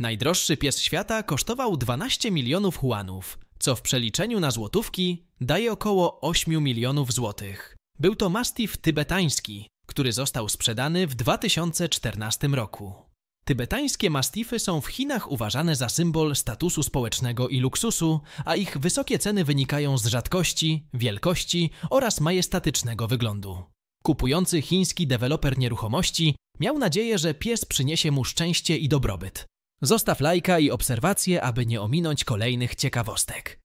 Najdroższy pies świata kosztował 12 milionów huanów, co w przeliczeniu na złotówki daje około 8 milionów złotych. Był to mastiff tybetański, który został sprzedany w 2014 roku. Tybetańskie mastify są w Chinach uważane za symbol statusu społecznego i luksusu, a ich wysokie ceny wynikają z rzadkości, wielkości oraz majestatycznego wyglądu. Kupujący chiński deweloper nieruchomości miał nadzieję, że pies przyniesie mu szczęście i dobrobyt, Zostaw lajka i obserwacje, aby nie ominąć kolejnych ciekawostek.